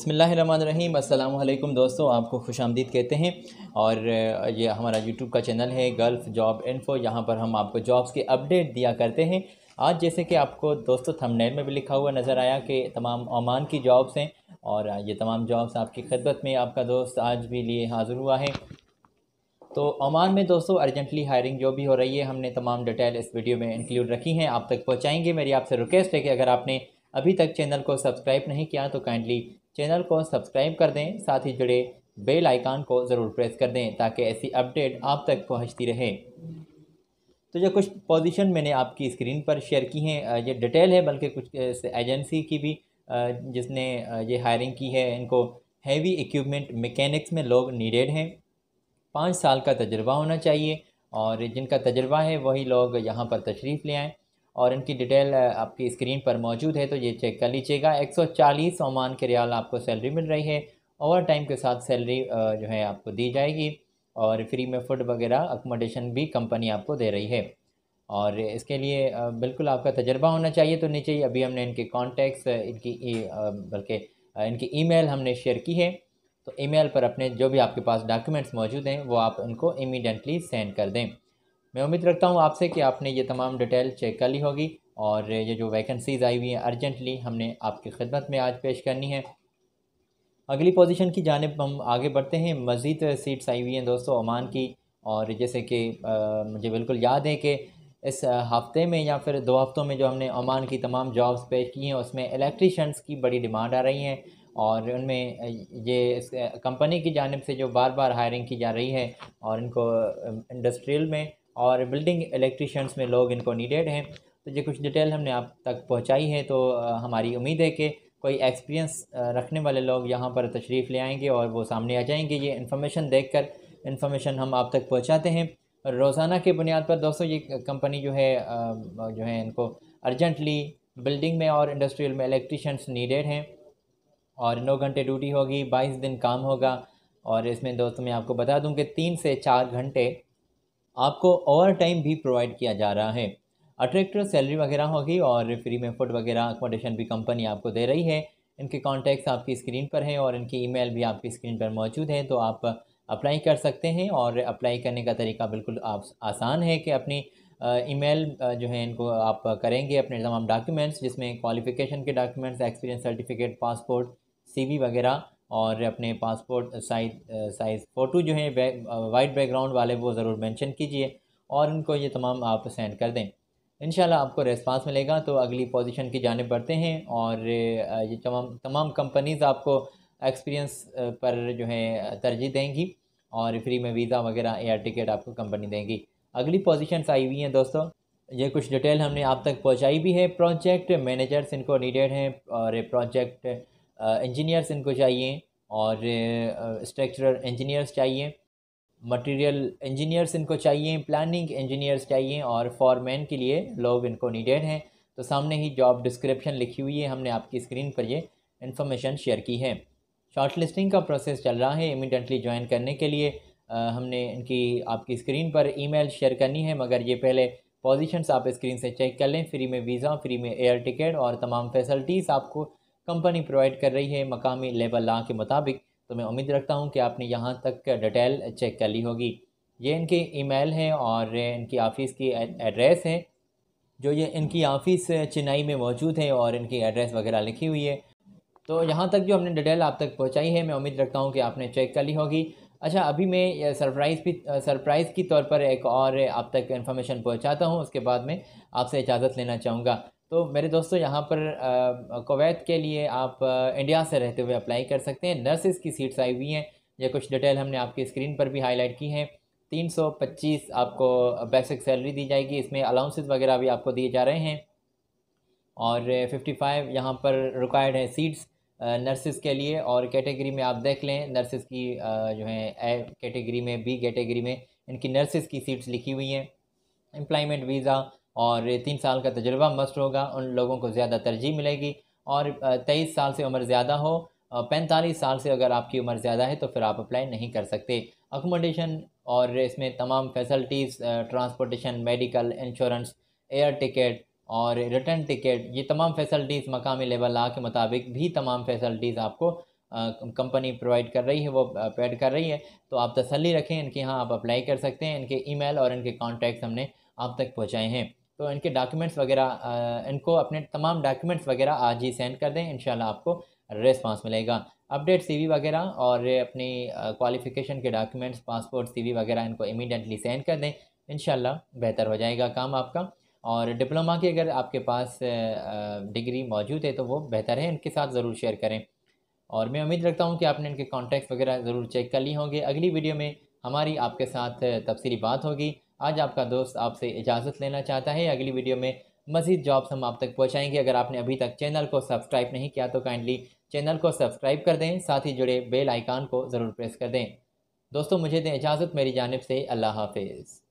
अस्सलाम अल्लाम दोस्तों आपको खुश आमदीद कहते हैं और ये हमारा यूट्यूब का चैनल है गल्फ़ जॉब इन्फो यहाँ पर हम आपको जॉब्स के अपडेट दिया करते हैं आज जैसे कि आपको दोस्तों थंबनेल में भी लिखा हुआ नज़र आया कि तमाम ओमान की जॉब्स हैं और ये तमाम जॉब्स आपकी खिदमत में आपका दोस्त आज भी लिए हाज़िर हुआ है तो ओमान में दोस्तों अर्जेंटली हायरिंग जो भी हो रही है हमने तमाम डिटेल इस वीडियो में इंक्लूड रखी हैं आप तक पहुँचाएँगे मेरी आपसे रिक्वेस्ट है कि अगर आपने अभी तक चैनल को सब्सक्राइब नहीं किया तो काइंडली चैनल को सब्सक्राइब कर दें साथ ही जुड़े बेल आइकान को ज़रूर प्रेस कर दें ताकि ऐसी अपडेट आप तक पहुंचती रहे तो ये कुछ पोजीशन मैंने आपकी स्क्रीन पर शेयर की हैं ये डिटेल है बल्कि कुछ एजेंसी की भी जिसने ये हायरिंग की है इनको हैवी इक्विपमेंट मैकेनिक्स में लोग नीडेड हैं पाँच साल का तजर्बा होना चाहिए और जिनका तजर्बा है वही लोग यहाँ पर तशरीफ़ ले आएँ और इनकी डिटेल आपकी स्क्रीन पर मौजूद है तो ये चेक कर लीजिएगा 140 ओमान के रियाल आपको सैलरी मिल रही है ओवर टाइम के साथ सैलरी जो है आपको दी जाएगी और फ्री में फूड वगैरह अकोमोडेशन भी कंपनी आपको दे रही है और इसके लिए बिल्कुल आपका तजर्बा होना चाहिए तो नीचे ही अभी हमने इनके कॉन्टैक्ट्स इनकी बल्कि इनकी ईमेल हमने शेयर की है तो ईमेल पर अपने जो भी आपके पास डॉक्यूमेंट्स मौजूद हैं वो आप उनको इमीडियटली सेंड कर दें मैं उम्मीद रखता हूँ आपसे कि आपने ये तमाम डिटेल चेक कर ली होगी और ये जो वैकेंसीज़ आई हुई हैं अर्जेंटली हमने आपकी खिदमत में आज पेश करनी है अगली पोजीशन की जानब हम आगे बढ़ते हैं मज़ीद सीट्स आई हुई हैं दोस्तों ओमान की और जैसे कि मुझे बिल्कुल याद है कि इस हफ्ते में या फिर दो हफ्तों में जो हमने ओमान की तमाम जॉब्स पेश की हैं उसमें इलेक्ट्रीशंस की बड़ी डिमांड आ रही है और उनमें ये कंपनी की जानब से जो बार बार हायरिंग की जा रही है और इनको इंडस्ट्रियल में और बिल्डिंग इलेक्ट्रिशियंस में लोग इनको नीडेड हैं तो ये कुछ डिटेल हमने आप तक पहुंचाई है तो हमारी उम्मीद है कि कोई एक्सपीरियंस रखने वाले लोग यहाँ पर तशरीफ़ ले आएंगे और वो सामने आ जाएंगे ये इन्फॉर्मेशन देख कर इन्फॉर्मेशन हम आप तक पहुँचाते हैं रोज़ाना के बुनियाद पर दोस्तों ये कंपनी जो है जो है इनको अर्जेंटली बिल्डिंग में और इंडस्ट्रियल में इलेक्ट्रिशंस नीडेड हैं और नौ घंटे ड्यूटी होगी बाईस दिन काम होगा और इसमें दोस्तों मैं आपको बता दूं कि तीन से चार घंटे आपको ओवर टाइम भी प्रोवाइड किया जा रहा है अट्रैक्टर सैलरी वगैरह होगी और फ्री में फूड वगैरह अकोमोडेशन भी कंपनी आपको दे रही है इनके कॉन्टैक्ट्स आपकी स्क्रीन पर हैं और इनकी ईमेल भी आपकी स्क्रीन पर मौजूद है तो आप अप्लाई कर सकते हैं और अप्लाई करने का तरीका बिल्कुल आप आसान है कि अपनी ईमेल जो है इनको आप करेंगे अपने तमाम डॉक्यूमेंट्स जिसमें क्वालिफिकेशन के documents experience certificate passport CV वगैरह और अपने पासपोर्ट साइज साइज़ फ़ोटो जो है वाइट बैकग्राउंड वाले वो ज़रूर मेंशन कीजिए और उनको ये तमाम आप सेंड कर दें इन आपको रेस्पॉन्स मिलेगा तो अगली पोजीशन की जानब बढ़ते हैं और ये तमाम तमाम कंपनीज़ आपको एक्सपीरियंस पर जो है तरजीह देंगी और फ्री में वीज़ा वगैरह एयर टिकट आपको कंपनी देंगी अगली पोजीशंस आई हुई हैं दोस्तों ये कुछ डिटेल हमने आप तक पहुंचाई भी है प्रोजेक्ट मैनेजर्स इनको नीडेड हैं और प्रोजेक्ट इंजीनियर्स इनको चाहिए और स्ट्रक्चरल इंजीनियर्स चाहिए मटेरियल इंजीनियर्स इनको चाहिए प्लानिंग इंजीनियर्स चाहिए और फॉरमैन के लिए लोग इनको नीडेड हैं तो सामने ही जॉब डिस्क्रिप्शन लिखी हुई है हमने आपकी स्क्रीन पर ये इन्फॉर्मेशन शेयर की है शॉर्ट लिस्टिंग का प्रोसेस चल रहा है इमिडेंटली ज्वाइन करने के लिए आ, हमने इनकी आपकी स्क्रीन पर ईमेल शेयर करनी है मगर ये पहले पोजीशंस आप स्क्रीन से चेक कर लें फ्री में वीज़ा फ्री में एयर टिकट और तमाम फैसल्टीज़ आपको कंपनी प्रोवाइड कर रही है मकामी लेबर लॉ के मुताबिक तो मैं उम्मीद रखता हूँ कि आपने यहाँ तक डिटेल चेक कर ली होगी ये इनकी ईमेल है और इनकी ऑफ़िस की एड्रेस है जो ये इनकी ऑफ़िस चेन्नई में मौजूद है और इनकी एड्रेस वगैरह लिखी हुई है तो यहाँ तक जो हमने डिटेल आप तक पहुँचाई है मैं उम्मीद रखता हूँ कि आपने चेक कर ली होगी अच्छा अभी मैं सरप्राइज़ भी सरप्राइज़ की तौर पर एक और आप तक इन्फॉर्मेशन पहुँचाता हूँ उसके बाद में आपसे इजाज़त लेना चाहूँगा तो मेरे दोस्तों यहाँ पर कोवैत के लिए आप इंडिया से रहते हुए अप्लाई कर सकते हैं नर्सिस की सीट्स आई हुई हैं या कुछ डिटेल हमने आपकी स्क्रीन पर भी हाईलाइट की हैं 325 आपको बेसिक सैलरी दी जाएगी इसमें अलाउंसेस वगैरह भी आपको दिए जा रहे हैं और 55 फाइव यहाँ पर रिक्वायर्ड है सीट्स नर्सिस के लिए और कैटेगरी में आप देख लें नर्सिस की जो है ए कैटेगरी में बी कैटेगरी में इनकी नर्सिस की सीट्स लिखी हुई हैं एम्प्लॉयमेंट वीज़ा और तीन साल का तजर्बा मस्ट होगा उन लोगों को ज़्यादा तरजीह मिलेगी और तेईस साल से उम्र ज़्यादा हो पैंतालीस साल से अगर आपकी उम्र ज़्यादा है तो फिर आप अप्लाई नहीं कर सकते अकोमोडेशन और इसमें तमाम facilities transportation medical insurance air ticket और रिटर्न टिकट ये तमाम फैसल्टीज़ मकामी लेवल ला के मुताबिक भी तमाम फैसल्टीज़ आपको कंपनी प्रोवाइड कर रही है वो पेड कर रही है तो आप तसली रखें इनके यहाँ आप अप्लाई कर सकते हैं इनके ईमेल और इनके कॉन्टैक्ट हमने आप तक पहुँचाए हैं तो इनके डॉक्यूमेंट्स वगैरह इनको अपने तमाम डॉक्यूमेंट्स वगैरह आज ही सेंड कर दें इन आपको रेस्पॉन्स मिलेगा अपडेट सीवी वगैरह और अपनी क्वालिफ़िकेशन के डॉक्यूमेंट्स पासपोर्ट सीवी वगैरह इनको इमीडिएटली सेंड कर दें इन बेहतर हो जाएगा काम आपका और डिप्लोमा की अगर आपके पास डिग्री मौजूद है तो वो बेहतर है इनके साथ ज़रूर शेयर करें और मैं उम्मीद रखता हूँ कि आपने इनके कॉन्टैक्ट्स वगैरह ज़रूर चेक कर ली होंगे अगली वीडियो में हमारी आपके साथ तफसली बात होगी आज आपका दोस्त आपसे इजाज़त लेना चाहता है अगली वीडियो में मज़ीद जॉब्स हम आप तक पहुँचाएँगे अगर आपने अभी तक चैनल को सब्सक्राइब नहीं किया तो काइंडली चैनल को सब्सक्राइब कर दें साथ ही जुड़े बेल आइकान को ज़रूर प्रेस कर दें दोस्तों मुझे दें इजाज़त मेरी जानब से अल्लाह हाफिज़